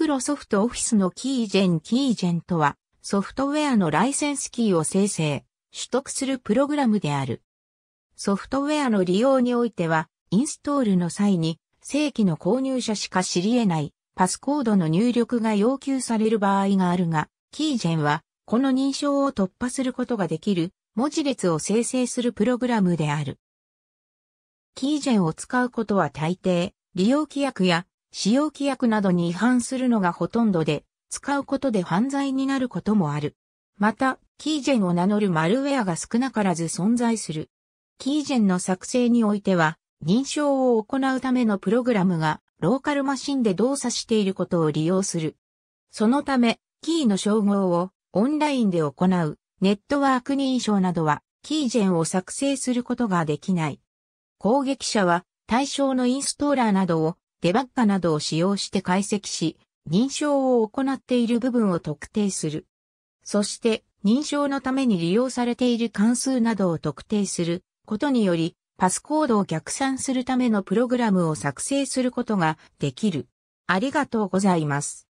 クロソフトオフィスのキージェンキージェンとは、ソフトウェアのライセンスキーを生成、取得するプログラムである。ソフトウェアの利用においては、インストールの際に、正規の購入者しか知り得ないパスコードの入力が要求される場合があるが、キージェンは、この認証を突破することができる文字列を生成するプログラムである。キージェンを使うことは大抵、利用規約や使用規約などに違反するのがほとんどで、使うことで犯罪になることもある。また、キージェンを名乗るマルウェアが少なからず存在する。キージェンの作成においては、認証を行うためのプログラムがローカルマシンで動作していることを利用する。そのため、キーの称号をオンラインで行うネットワーク認証などはキージェンを作成することができない。攻撃者は対象のインストーラーなどをデバッカなどを使用して解析し、認証を行っている部分を特定する。そして、認証のために利用されている関数などを特定することにより、パスコードを逆算するためのプログラムを作成することができる。ありがとうございます。